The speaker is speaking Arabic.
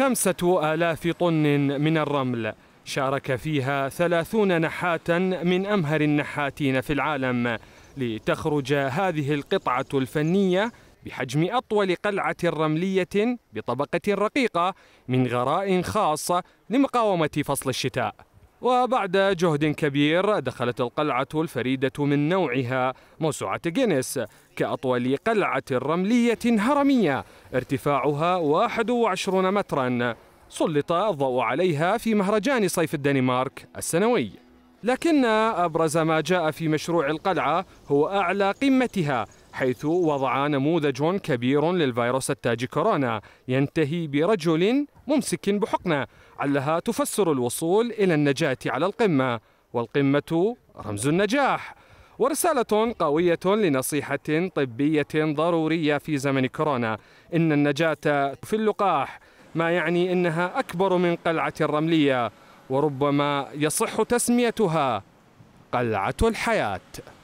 خمسة آلاف طن من الرمل شارك فيها ثلاثون نحاتا من أمهر النحاتين في العالم لتخرج هذه القطعة الفنية بحجم أطول قلعة رملية بطبقة رقيقة من غراء خاص لمقاومة فصل الشتاء وبعد جهد كبير دخلت القلعة الفريدة من نوعها موسوعة جينيس كأطول قلعة رملية هرمية ارتفاعها 21 مترا سلط الضوء عليها في مهرجان صيف الدنمارك السنوي لكن أبرز ما جاء في مشروع القلعة هو أعلى قمتها حيث وضع نموذج كبير للفيروس التاجي كورونا ينتهي برجل ممسك بحقنة علها تفسر الوصول إلى النجاة على القمة والقمة رمز النجاح ورسالة قوية لنصيحة طبية ضرورية في زمن كورونا إن النجاة في اللقاح ما يعني إنها أكبر من قلعة الرملية وربما يصح تسميتها قلعة الحياة